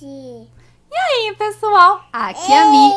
gente! E aí, pessoal? Aqui Ei. é a Mi.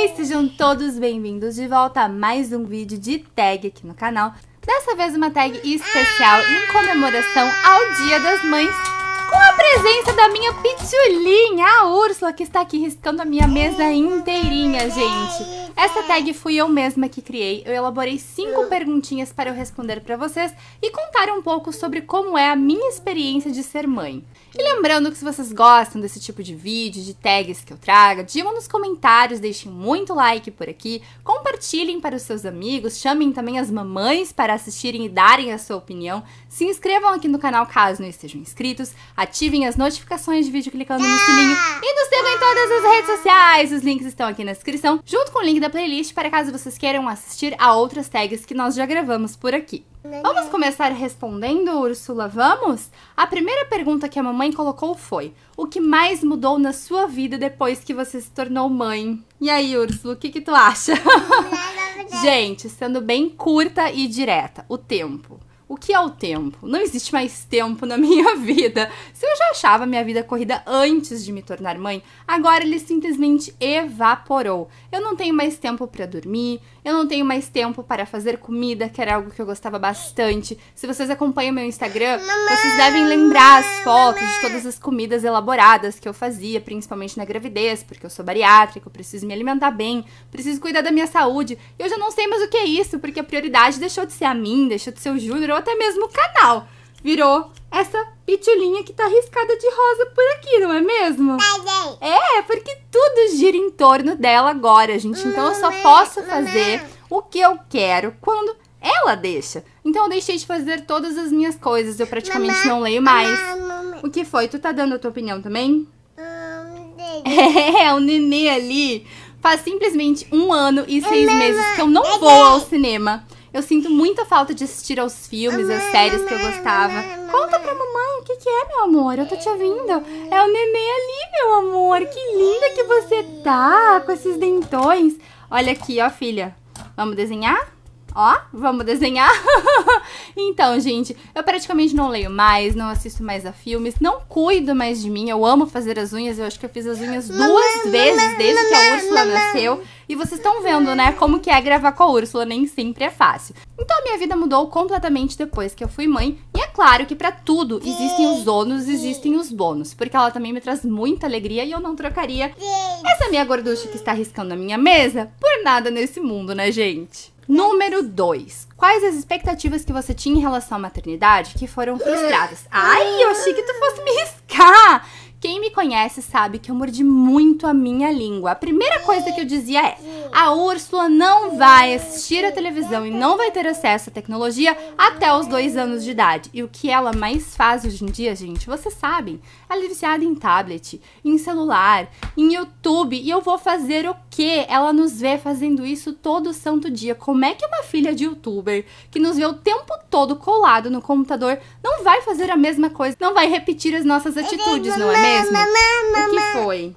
Ei! Sejam todos bem-vindos de volta a mais um vídeo de tag aqui no canal. Dessa vez uma tag especial em comemoração ao Dia das Mães com a presença da minha pitulinha, a Úrsula, que está aqui riscando a minha mesa inteirinha, gente. Essa tag fui eu mesma que criei. Eu elaborei cinco perguntinhas para eu responder para vocês e contar um pouco sobre como é a minha experiência de ser mãe. E lembrando que se vocês gostam desse tipo de vídeo, de tags que eu traga, digam nos comentários, deixem muito like por aqui, compartilhem para os seus amigos, chamem também as mamães para assistirem e darem a sua opinião, se inscrevam aqui no canal caso não estejam inscritos, ativem as notificações de vídeo clicando no ah! sininho e nos sigam em todas as redes sociais. Os links estão aqui na descrição, junto com o link da playlist para caso vocês queiram assistir a outras tags que nós já gravamos por aqui. Né? Vamos começar respondendo, Ursula? Vamos? A primeira pergunta que a mamãe colocou foi: O que mais mudou na sua vida depois que você se tornou mãe? E aí, Úrsula, o que, que tu acha? Gente, sendo bem curta e direta, o tempo. O que é o tempo? Não existe mais tempo na minha vida. Se eu já achava minha vida corrida antes de me tornar mãe, agora ele simplesmente evaporou. Eu não tenho mais tempo para dormir, eu não tenho mais tempo para fazer comida, que era algo que eu gostava bastante. Se vocês acompanham meu Instagram, mamãe, vocês devem lembrar as fotos mamãe. de todas as comidas elaboradas que eu fazia, principalmente na gravidez, porque eu sou bariátrica, eu preciso me alimentar bem, preciso cuidar da minha saúde. E eu já não sei mais o que é isso, porque a prioridade deixou de ser a mim, deixou de ser o Júnior ou até mesmo o canal virou essa pitulinha que tá riscada de rosa por aqui, não é mesmo? Mamãe. Tá, é, é, porque tudo gira em torno dela agora, gente. Então eu só posso fazer o que eu quero quando ela deixa. Então eu deixei de fazer todas as minhas coisas, eu praticamente não leio mais. O que foi? Tu tá dando a tua opinião também? Hum, é, o nenê ali faz simplesmente um ano e é seis meses que eu não é vou ao cinema. Eu sinto muita falta de assistir aos filmes, às séries que eu gostava. Conta pra mamãe, o que, que é, meu amor? Eu tô te ouvindo. É o neném ali, meu amor. Que linda que você tá com esses dentões. Olha aqui, ó, filha. Vamos desenhar? Ó, vamos desenhar? então, gente, eu praticamente não leio mais, não assisto mais a filmes, não cuido mais de mim. Eu amo fazer as unhas, eu acho que eu fiz as unhas duas é, é, vezes desde é, que a Úrsula nasceu. E vocês estão vendo, né, como que é gravar com a Úrsula, nem sempre é fácil. Então a minha vida mudou completamente depois que eu fui mãe. E é claro que para tudo existem os ônus, existem os bônus, porque ela também me traz muita alegria e eu não trocaria essa minha gorducha que está riscando a minha mesa por nada nesse mundo, né, gente? Número 2. Quais as expectativas que você tinha em relação à maternidade que foram frustradas? É. Ai, eu achei que tu fosse me riscar! Quem me conhece sabe que eu mordi muito a minha língua. A primeira coisa que eu dizia é: a Úrsula não vai assistir a televisão e não vai ter acesso à tecnologia até os dois anos de idade. E o que ela mais faz hoje em dia, gente, vocês sabem. Ela é viciada em tablet, em celular, em YouTube. E eu vou fazer o quê? Ela nos vê fazendo isso todo santo dia. Como é que uma filha de youtuber que nos vê o tempo todo colado no computador não vai fazer a mesma coisa, não vai repetir as nossas atitudes, não é mesmo? mesmo. Mamãe, o que foi?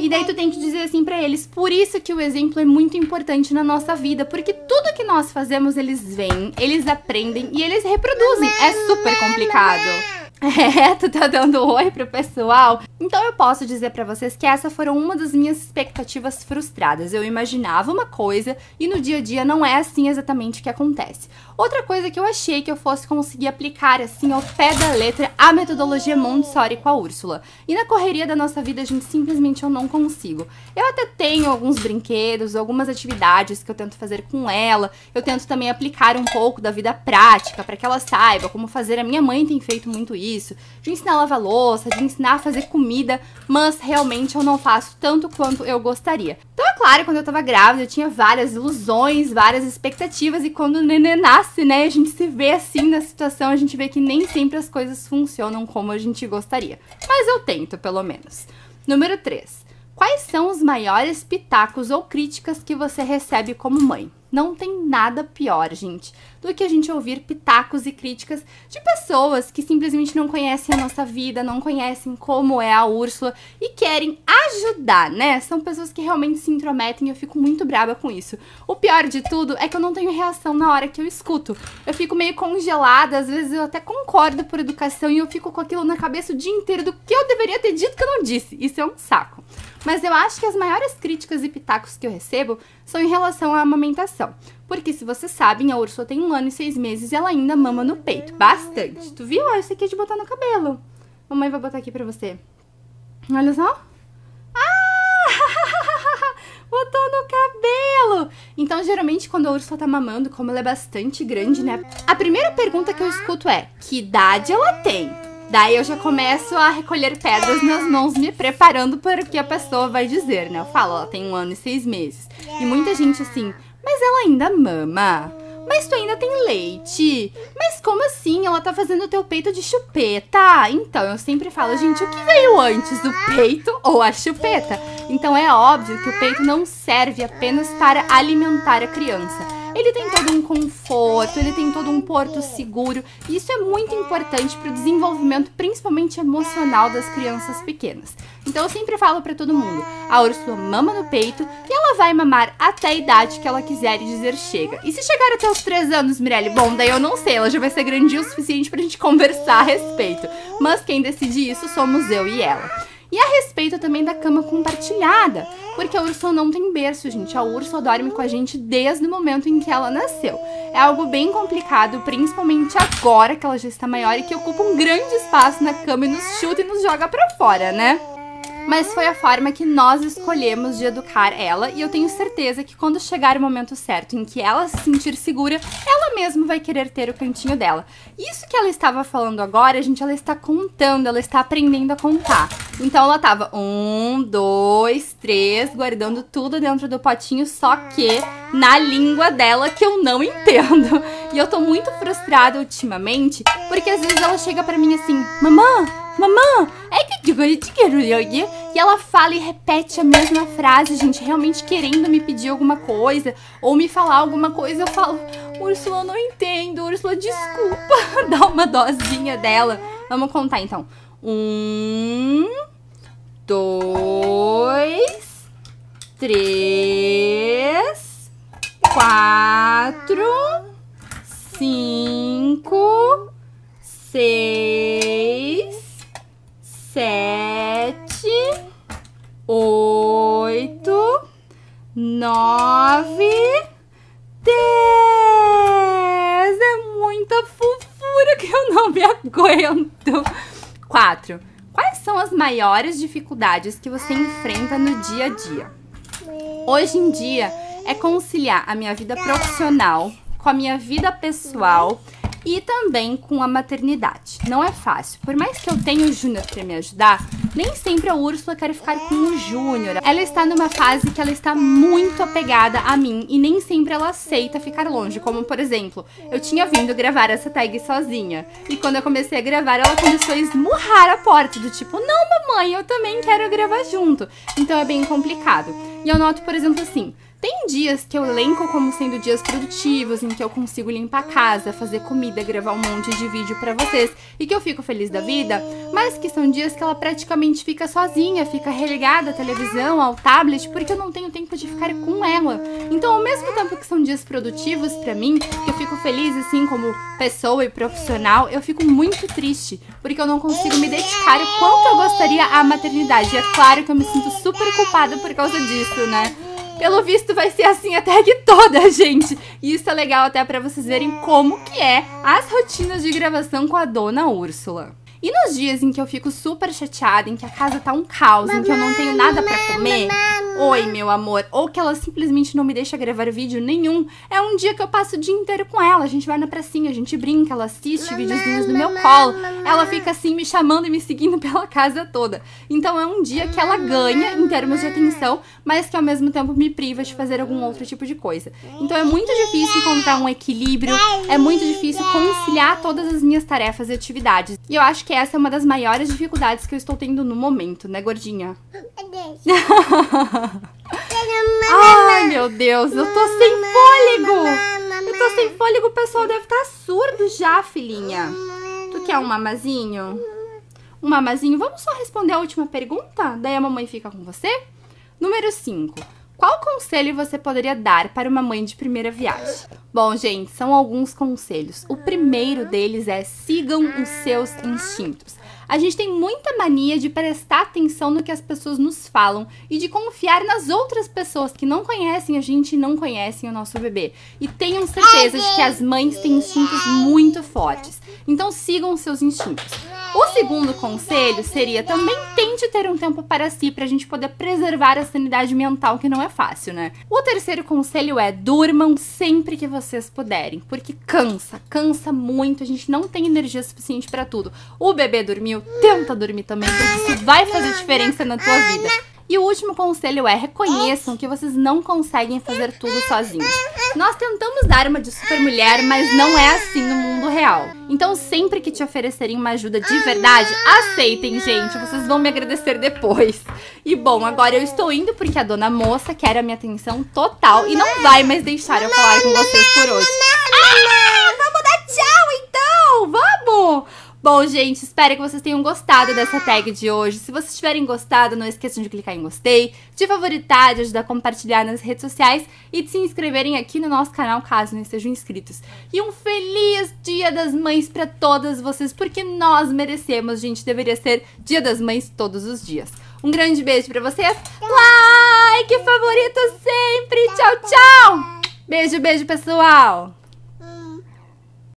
E daí tu tem que dizer assim para eles. Por isso que o exemplo é muito importante na nossa vida, porque tudo que nós fazemos eles veem, eles aprendem e eles reproduzem. É super complicado. É, tu tá dando oi pro pessoal? Então eu posso dizer para vocês que essa foram uma das minhas expectativas frustradas. Eu imaginava uma coisa e no dia a dia não é assim exatamente o que acontece. Outra coisa que eu achei que eu fosse conseguir aplicar assim ao pé da letra a metodologia Montessori com a Úrsula. E na correria da nossa vida a gente simplesmente eu não consigo. Eu até tenho alguns brinquedos, algumas atividades que eu tento fazer com ela. Eu tento também aplicar um pouco da vida prática para que ela saiba como fazer. A minha mãe tem feito muito isso isso, de ensinar a lavar louça, de ensinar a fazer comida, mas realmente eu não faço tanto quanto eu gostaria. Então é claro, quando eu tava grávida, eu tinha várias ilusões, várias expectativas, e quando o neném nasce, né, a gente se vê assim na situação, a gente vê que nem sempre as coisas funcionam como a gente gostaria. Mas eu tento, pelo menos. Número 3. Quais são os maiores pitacos ou críticas que você recebe como mãe? Não tem nada pior, gente do que a gente ouvir pitacos e críticas de pessoas que simplesmente não conhecem a nossa vida, não conhecem como é a Úrsula e querem ajudar, né? São pessoas que realmente se intrometem e eu fico muito braba com isso. O pior de tudo é que eu não tenho reação na hora que eu escuto. Eu fico meio congelada, às vezes eu até concordo por educação e eu fico com aquilo na cabeça o dia inteiro do que eu deveria ter dito que eu não disse. Isso é um saco. Mas eu acho que as maiores críticas e pitacos que eu recebo são em relação à amamentação. Porque se vocês sabem, a Ursula tem um ano e seis meses e ela ainda mama no peito. Bastante. Tu viu? Ah, isso aqui é de botar no cabelo. Mamãe vai botar aqui pra você. Olha só. Ah! Botou no cabelo! Então, geralmente, quando a Ursula tá mamando, como ela é bastante grande, né? A primeira pergunta que eu escuto é, que idade ela tem? Daí eu já começo a recolher pedras nas mãos, me preparando para o que a pessoa vai dizer, né? Eu falo, ela tem um ano e seis meses. E muita gente, assim, mas ela ainda mama. Mas tu ainda tem leite. Mas como assim? Ela tá fazendo o teu peito de chupeta. Então, eu sempre falo, gente, o que veio antes, o peito ou a chupeta? Então, é óbvio que o peito não serve apenas para alimentar a criança. Ele tem todo um conforto, ele tem todo um porto seguro. E isso é muito importante para o desenvolvimento, principalmente emocional, das crianças pequenas. Então eu sempre falo para todo mundo, a Úrsula mama no peito e ela vai mamar até a idade que ela quiser e dizer chega. E se chegar até os 3 anos, Mirelle, bom, daí eu não sei, ela já vai ser grandinha o suficiente pra gente conversar a respeito. Mas quem decide isso somos eu e ela. E a respeito também da cama compartilhada, porque a Ursula não tem berço, gente. A Ursula dorme com a gente desde o momento em que ela nasceu. É algo bem complicado, principalmente agora que ela já está maior e que ocupa um grande espaço na cama e nos chuta e nos joga para fora, né? mas foi a forma que nós escolhemos de educar ela e eu tenho certeza que quando chegar o momento certo em que ela se sentir segura, ela mesma vai querer ter o cantinho dela. Isso que ela estava falando agora, gente, ela está contando, ela está aprendendo a contar. Então ela tava um, dois, três, guardando tudo dentro do potinho, só que na língua dela que eu não entendo. E eu tô muito frustrada ultimamente, porque às vezes ela chega para mim assim: mamãe. Mamã, é que e ela fala e repete a mesma frase, gente, realmente querendo me pedir alguma coisa ou me falar alguma coisa, eu falo, Úrsula, não entendo, Úrsula, desculpa, dá uma dosinha dela. Vamos contar então. Um, dois, três, quatro, cinco, seis. nove, dez. É muita fofura que eu não me aguento. Quatro. Quais são as maiores dificuldades que você enfrenta no dia a dia? Hoje em dia é conciliar a minha vida profissional com a minha vida pessoal e também com a maternidade. Não é fácil. Por mais que eu tenha o Júnior para me ajudar, nem sempre a Úrsula quer ficar com o Júnior. Ela está numa fase que ela está muito apegada a mim e nem sempre ela aceita ficar longe. Como, por exemplo, eu tinha vindo gravar essa tag sozinha e quando eu comecei a gravar, ela começou a esmurrar a porta do tipo, não mamãe, eu também quero gravar junto. Então é bem complicado. E eu noto, por exemplo, assim, tem dias que eu elenco como sendo dias produtivos, em que eu consigo limpar a casa, fazer comida, gravar um monte de vídeo para vocês e que eu fico feliz da vida, mas que são dias que ela praticamente fica sozinha, fica relegada à televisão, ao tablet, porque eu não tenho tempo de ficar com ela. Então, ao mesmo tempo que são dias produtivos para mim, que eu fico feliz assim como pessoa e profissional, eu fico muito triste, porque eu não consigo me dedicar o quanto eu gostaria à maternidade. E é claro que eu me sinto super culpada por causa disso, né? Pelo visto vai ser assim a tag toda, gente. E isso é legal até para vocês verem hum. como que é as rotinas de gravação com a Dona Úrsula. E nos dias em que eu fico super chateada, em que a casa tá um caos, mamãe, em que eu não tenho nada para comer, mamãe Oi, meu amor. Ou que ela simplesmente não me deixa gravar vídeo nenhum. É um dia que eu passo o dia inteiro com ela. A gente vai na pracinha, a gente brinca, ela assiste videozinhos no meu colo. Ela fica assim me chamando e me seguindo pela casa toda. Então é um dia que ela ganha em termos de atenção, mas que ao mesmo tempo me priva de fazer algum outro tipo de coisa. Então é muito difícil encontrar um equilíbrio, é muito difícil conciliar todas as minhas tarefas e atividades. E eu acho que essa é uma das maiores dificuldades que eu estou tendo no momento, né, gordinha? Ai, meu Deus, eu tô sem fôlego. Eu tô sem fôlego, o pessoal deve estar tá surdo já, filhinha. Tu quer um mamazinho? Um mamazinho? Vamos só responder a última pergunta? Daí a mamãe fica com você? Número 5. Qual conselho você poderia dar para uma mãe de primeira viagem? Bom, gente, são alguns conselhos. O primeiro deles é sigam os seus instintos. A gente tem muita mania de prestar atenção no que as pessoas nos falam e de confiar nas outras pessoas que não conhecem a gente e não conhecem o nosso bebê. E tenham certeza de que as mães têm instintos muito fortes. Então sigam seus instintos. O segundo conselho seria também tente ter um tempo para si para a gente poder preservar a sanidade mental, que não é fácil, né? O terceiro conselho é durmam sempre que vocês puderem, porque cansa, cansa muito, a gente não tem energia suficiente para tudo. O bebê dormiu tenta dormir também, porque isso vai fazer diferença na tua vida. E o último conselho é reconheçam que vocês não conseguem fazer tudo sozinhos. Nós tentamos dar uma de super mulher, mas não é assim no mundo real. Então, sempre que te oferecerem uma ajuda de verdade, aceitem, gente. Vocês vão me agradecer depois. E bom, agora eu estou indo porque a dona moça quer a minha atenção total e não vai mais deixar eu falar com vocês por hoje. Ah, vamos dar tchau então! Vamos! Bom, gente, espero que vocês tenham gostado dessa tag de hoje. Se vocês tiverem gostado, não esqueçam de clicar em gostei, de favoritar, de ajudar a compartilhar nas redes sociais e de se inscreverem aqui no nosso canal caso não estejam inscritos. E um feliz Dia das Mães para todas vocês, porque nós merecemos, gente, deveria ser Dia das Mães todos os dias. Um grande beijo para vocês. Like, favorito sempre. Tchau, tchau. Beijo, beijo, pessoal.